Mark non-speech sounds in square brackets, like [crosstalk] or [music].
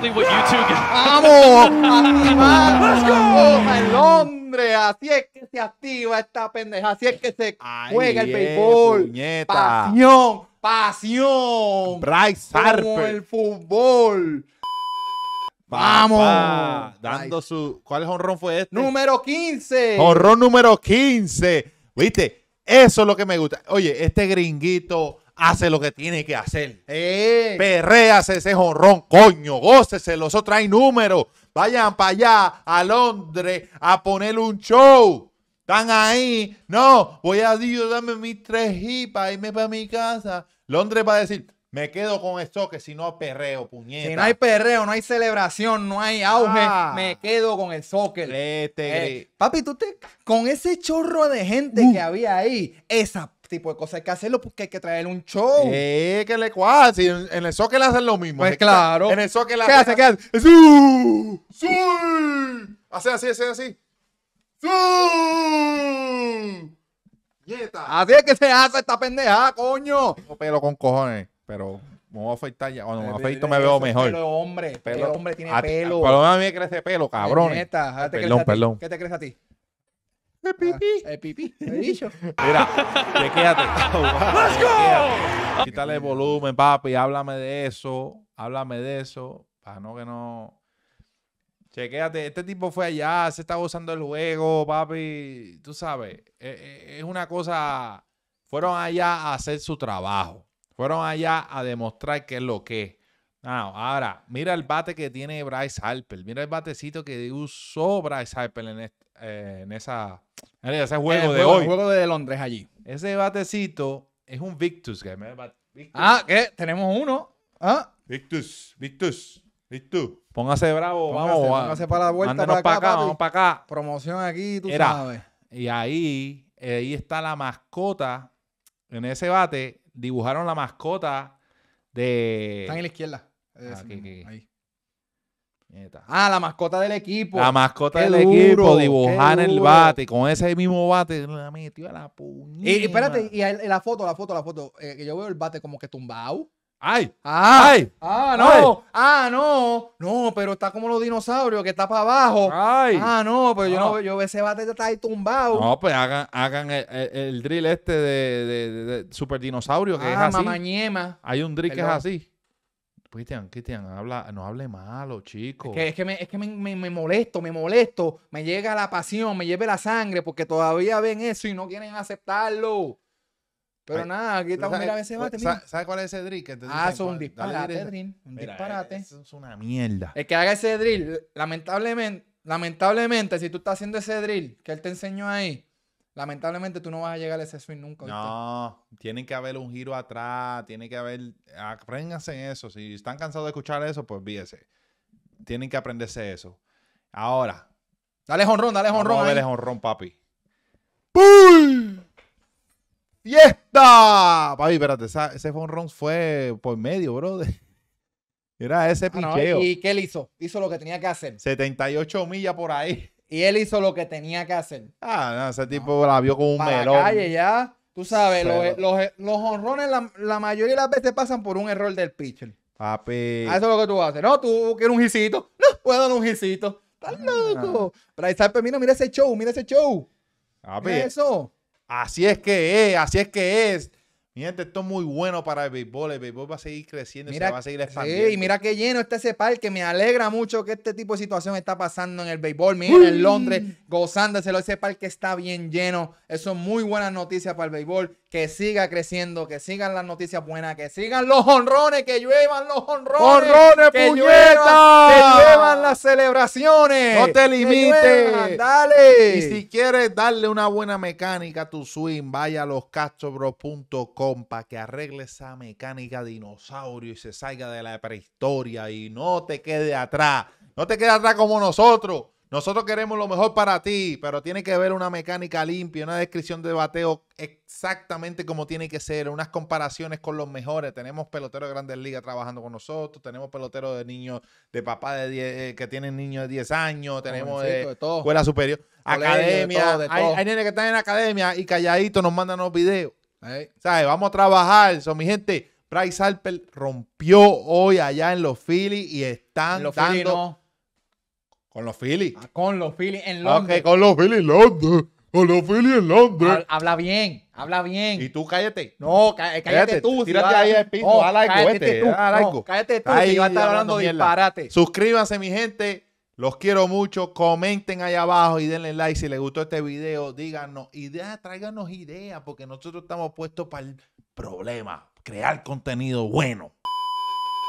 Vamos, [laughs] vamos a Londres, Así es que se activa esta pendeja. Así es que se juega el eh, béisbol. Pasión, pasión. Bryce Harper. el fútbol. Vamos. dando su. ¿Cuál honrón fue este? Número 15. Honrón número 15. ¿Viste? Eso es lo que me gusta. Oye, este gringuito hace lo que tiene que hacer. ¡Eh! ese jorrón, coño, los otros hay números. Vayan para allá, a Londres, a poner un show. Están ahí. No, voy a Dios, dame mis tres hipas y irme para mi casa. Londres va a decir, me quedo con esto que si no perreo, puñeta. Si no hay perreo, no hay celebración, no hay auge, ah. me quedo con el soccer. Este eh, papi, tú te con ese chorro de gente uh. que había ahí, esa tipo de cosas hay que hacerlo porque hay que traer un show. Eh, que le cuasi Si en, el sock le hacen lo mismo. Pues claro. En el soccer ¿Qué hace? ¿Qué hacen? ¡Sí! ¡Sí! Hace así, así, así. ¡Sí! ¡Nieta! Así es que se hace esta pendeja coño. Tengo pelo con cojones, pero me voy a afeitar ya. Cuando me afeito me veo mejor. Pero hombre, pelo, hombre tiene pelo. Por lo a mí me crece pelo, cabrón. Neta, ¿qué te crees a ti? El ah, pipí. El pipí. Mira, chequéate. [laughs] ¡Let's go! Quítale volumen, papi. Háblame de eso. Háblame de eso. Para no que no. Chequéate, este tipo fue allá, se está usando el juego, papi. Tú sabes, e, e, es una cosa. Fueron allá a hacer su trabajo. Fueron allá a demostrar qué es lo que es. ahora, mira el bate que tiene Bryce Harper. Mira el batecito que usó Bryce Harper en, este eh, en, esa, ese juego de hoy. hoy. El juego de Londres allí. Ese batecito es un Victus, Ah, ¿qué? Tenemos uno. ¿Ah? Victus, Victus, Victus. Póngase bravo, póngase, vamos. Póngase para la vuelta, para acá, para acá vamos para acá. Promoción aquí, tú sabes. Y ahí, ahí está la mascota. En ese bate dibujaron la mascota de... Están en la izquierda. Ah, ahí. Ah, la mascota del equipo. La mascota del equipo, dibujar el bate. Con ese mismo bate, la metió a la puñeta. Y, espérate, y la foto, la foto, la foto. Eh, que yo veo el bate como que tumbado. ¡Ay! Ah, ¡Ay! ¡Ah, no! ¡Ah, no! No, pero está como los dinosaurios, que está para abajo. ¡Ay! ¡Ah, no! Pero yo no ah. yo ese bate está ahí tumbado. No, pues hagan, hagan el, drill este de, de, super dinosaurio, que es ah, así. Hay un drill que es así. Cristian, pues, Cristian, no hable malo, chico. Es que, es que, me, molesto, me molesto, me llega la pasión, me lleve la sangre, porque todavía ven eso y no quieren aceptarlo. Pero nada, aquí estamos, mira, ese bate, ¿Sabes cuál es ese drill que te Ah, es disparate, un disparate. Eh, es una mierda. El que haga ese drill, lamentablemente, lamentablemente, si tú estás haciendo ese drill que él te enseñó ahí, Lamentablemente tú no vas a llegar a ese swing nunca. No, tiene que haber un giro atrás, tiene que haber... Aprénganse eso. Si están cansados de escuchar eso, pues víese. Tienen que aprenderse eso. Ahora. Dale jonrón, dale jonrón. Dale jonrón, papi. ¡Pum! ¡Fiesta! Papi, espérate, ese jonrón fue por medio, brother. Era ese ah, picheo. ¿Y qué le hizo? Hizo lo que tenía que hacer. 78 millas por ahí. Y él hizo lo que tenía que hacer. Ah, no, ese tipo la vio con un Para melón. La calle ya. Tú sabes, los, los, los, honrones la, mayoría de las veces pasan por un error del pitcher. Papi. Ah, eso es lo que tú haces. No, tú quieres un jicito. No puedo dar un jicito. Estás loco. Pero ahí está, mira, mira ese show, mira ese show. Papi. eso. Así es que es, así es que es. Mi esto es muy bueno para el béisbol. El béisbol va a seguir creciendo se va a seguir expandiendo. y mira qué lleno está ese parque. Me alegra mucho que este tipo de situación está pasando en el béisbol. Miren, en Londres, gozándoselo. Ese parque está bien lleno. Eso es muy buena noticia para el béisbol. Que siga creciendo, que sigan las noticias buenas, que sigan los honrones, que lluevan los honrones. ¡Honrones, que puñetas! ¡Ah! lluevan las celebraciones. No te limites. Dale. Y si quieres darle una buena mecánica a tu swing, vaya a loscastrobro.com compa que arregle esa mecánica dinosaurio y se salga de la prehistoria y no te quede atrás. No te quede atrás como nosotros. Nosotros queremos lo mejor para ti, pero tiene que haber una mecánica limpia, una descripción de bateo exactamente como tiene que ser, unas comparaciones con los mejores. Tenemos peloteros de grandes ligas trabajando con nosotros, tenemos peloteros de niños, de papá de eh, que tienen niños de 10 años, tenemos eh, de, escuela superior, academia. Hay, niños que están en academia y calladitos nos mandan los videos. ¿Eh? Vamos a trabajar. Eso, mi gente, Bryce Harper rompió hoy allá en los Phillies y están los dando... Con los Phillies. Ah, con los Phillies en Londres. Okay, con los Phillies Londres. Con los Phillies en Londres. Habla bien, habla bien. Y tú cállate. No, cállate, tú. Tírate ahí al piso, cállate, tú. cállate tú. Ahí, va a estar hablando, hablando disparate. Suscríbanse, mi gente. Los quiero mucho. Comenten ahí abajo y denle like si les gustó este video. Díganos, ideas, tráiganos ideas, porque nosotros estamos puestos para el problema, crear contenido bueno.